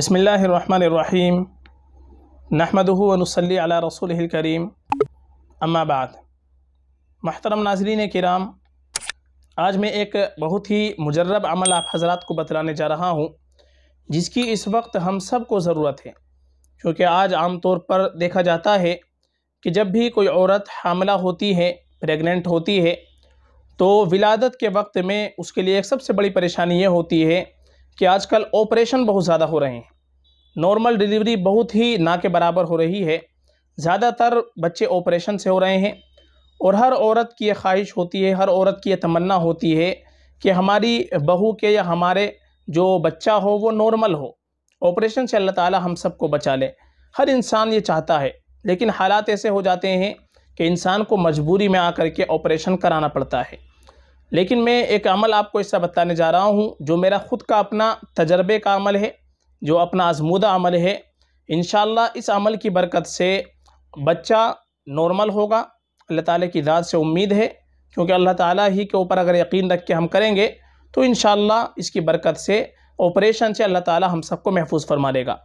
बसमीम नहमदनसली अला रसूल करीम अम्माबाद महतरम नाजरीन कराम आज मैं एक बहुत ही मुजरब अमल आप हजरात को बतलाने जा रहा हूँ जिसकी इस वक्त हम सब को ज़रूरत है क्योंकि आज आम तौर पर देखा जाता है कि जब भी कोई औरत हामला होती है प्रेगनेंट होती है तो विलादत के वक्त में उसके लिए एक सबसे बड़ी परेशानी ये होती है कि आजकल ऑपरेशन बहुत ज़्यादा हो रहे हैं नॉर्मल डिलीवरी बहुत ही ना के बराबर हो रही है ज़्यादातर बच्चे ऑपरेशन से हो रहे हैं और हर औरत की यह ख्वाहिश होती है हर औरत की यह तमन्ना होती है कि हमारी बहू के या हमारे जो बच्चा हो वो नॉर्मल हो ऑपरेशन से अल्लाह ताला हम सबको बचा ले हर इंसान ये चाहता है लेकिन हालात ऐसे हो जाते हैं कि इंसान को मजबूरी में आकर के ऑपरेशन कराना पड़ता है लेकिन मैं एक अमल आपको इसका बताने जा रहा हूँ जो मेरा ख़ुद का अपना तजर्बे का अमल है जो अपना आजमूदा अमल है इन इस अमल की बरकत से बच्चा नॉर्मल होगा अल्लाह ताली की दाद से उम्मीद है क्योंकि अल्लाह ताली ही के ऊपर अगर यकीन रख के हम करेंगे तो इन इसकी बरकत से ऑपरेशन से अल्लाह ताली हम सबको महफूज फरमा लेगा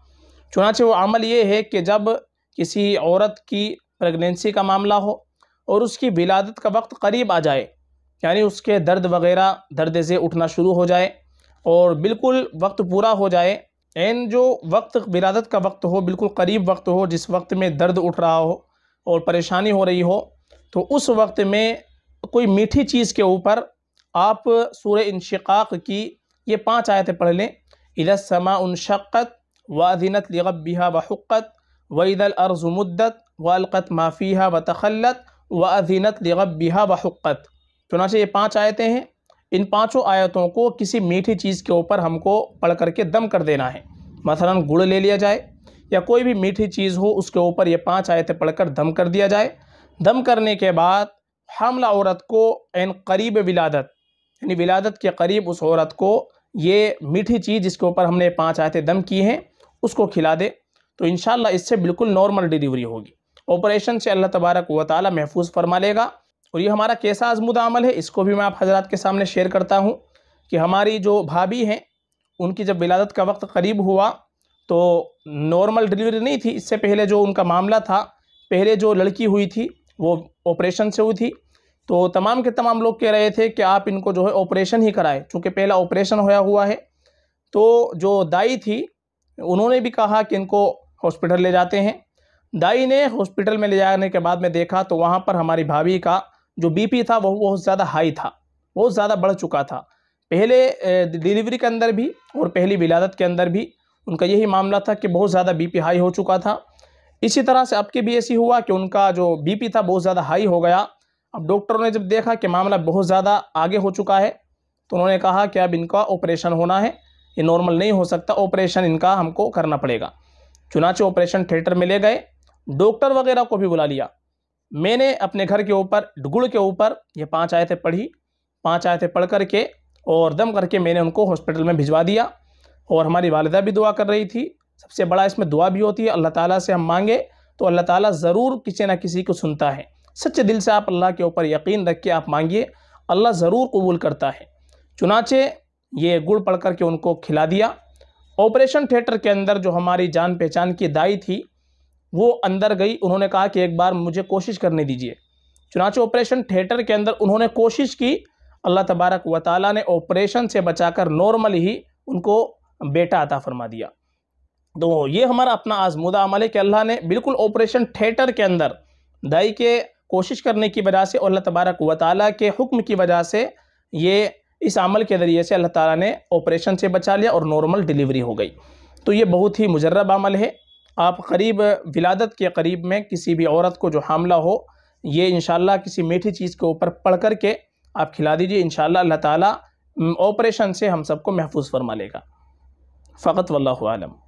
चुनाच वो अमल ये है कि जब किसी औरत की प्रेगनेंसी का मामला हो और उसकी विलादत का वक्त करीब आ जाए यानी उसके दर्द वगैरह दर्द से उठना शुरू हो जाए और बिल्कुल वक्त पूरा हो जाए एन जो वक्त विरादत का वक्त हो बिल्कुल करीब वक्त हो जिस वक्त में दर्द उठ रहा हो और परेशानी हो रही हो तो उस वक्त में कोई मीठी चीज़ के ऊपर आप सूर्य इनशाक़ की ये पाँच आयतें पढ़ लें इधर समा उनशक़त वादिनत लगब बिहा वक़त वईदल अर्ज़ मुद्दत वलक़त माफ़ी व तखलत वादिनत लगब बिहा वक़त चुनाचे ये पांच आयतें हैं इन पांचों आयतों को किसी मीठी चीज़ के ऊपर हमको पढ़ करके दम कर देना है मसलन गुड़ ले लिया जाए या कोई भी मीठी चीज़ हो उसके ऊपर ये पांच आयतें पढ़कर दम कर दिया जाए दम करने के बाद हमला औरत को एन करीब विलादत यानी विलादत के करीब उस औरत को ये मीठी चीज़ जिसके ऊपर हमने पाँच आयतें दम की हैं उसको खिला दे तो इन इससे बिल्कुल नॉर्मल डिलीवरी होगी ऑपरेशन से अल्लाह तबारक व ताली महफूज फरमा लेगा और ये हमारा कैसा आजमुदा अमल है इसको भी मैं आप हजरात के सामने शेयर करता हूँ कि हमारी जो भाभी हैं उनकी जब विलादत का वक्त करीब हुआ तो नॉर्मल डिलीवरी नहीं थी इससे पहले जो उनका मामला था पहले जो लड़की हुई थी वो ऑपरेशन से हुई थी तो तमाम के तमाम लोग कह रहे थे कि आप इनको जो है ऑपरेशन ही कराएं चूँकि पहला ऑपरेशन होया हुआ है तो जो दाई थी उन्होंने भी कहा कि इनको हॉस्पिटल ले जाते हैं दाई ने हॉस्पिटल में ले जाने के बाद में देखा तो वहाँ पर हमारी भाभी का जो बीपी था वो बहुत ज़्यादा हाई था बहुत ज़्यादा बढ़ चुका था पहले डिलीवरी के अंदर भी और पहली विलादत के अंदर भी उनका यही मामला था कि बहुत ज़्यादा बीपी हाई हो चुका था इसी तरह से आपके भी ऐसी हुआ कि उनका जो बीपी था बहुत ज़्यादा हाई हो गया अब डॉक्टरों ने जब देखा कि मामला बहुत ज़्यादा आगे हो चुका है तो उन्होंने कहा कि अब इनका ऑपरेशन होना है ये नॉर्मल नहीं हो सकता ऑपरेशन इनका हमको करना पड़ेगा चुनाचे ऑपरेशन थिएटर में ले गए डॉक्टर वगैरह को भी बुला लिया मैंने अपने घर के ऊपर गुड़ के ऊपर ये पांच आयतें पढ़ी पांच आयतें पढ़ कर के और दम करके मैंने उनको हॉस्पिटल में भिजवा दिया और हमारी वालदा भी दुआ कर रही थी सबसे बड़ा इसमें दुआ भी होती है अल्लाह ताला से हम मांगे तो अल्लाह ताला ज़रूर किसी ना किसी को सुनता है सच्चे दिल से आप अल्लाह के ऊपर यकीन रख के आप मांगिए अल्लाह ज़रूर कबूल करता है चुनाचे ये गुड़ पढ़ करके उनको खिला दिया ऑपरेशन थिएटर के अंदर जो हमारी जान पहचान की दाई थी वो अंदर गई उन्होंने कहा कि एक बार मुझे कोशिश करने दीजिए चुनाचे ऑपरेशन थिएटर के अंदर उन्होंने कोशिश की अल्लाह तबारक व ताली ने ऑपरेशन से बचाकर नॉर्मल ही उनको बेटा अता फरमा दिया तो ये हमारा अपना आजमूदा अमल है कि अल्लाह ने बिल्कुल ऑपरेशन थिएटर के अंदर दाई के कोशिश करने की वजह से और अल्लाह तबारक व ताली के हुक्म की वजह से ये इस अमल के ज़रिए से अल्लाह ताली ने ऑपरेशन से बचा लिया और नॉर्मल डिलीवरी हो गई तो ये बहुत ही मुजर्रब अमल है आप करीब विलादत के करीब में किसी भी औरत को जो हामला हो ये इन किसी मीठी चीज़ के ऊपर पढ़ कर के आप खिला दीजिए इन अल्लाह ऑपरेशन से हम सबको महफूज फरमा लेगा फ़कत वल्लम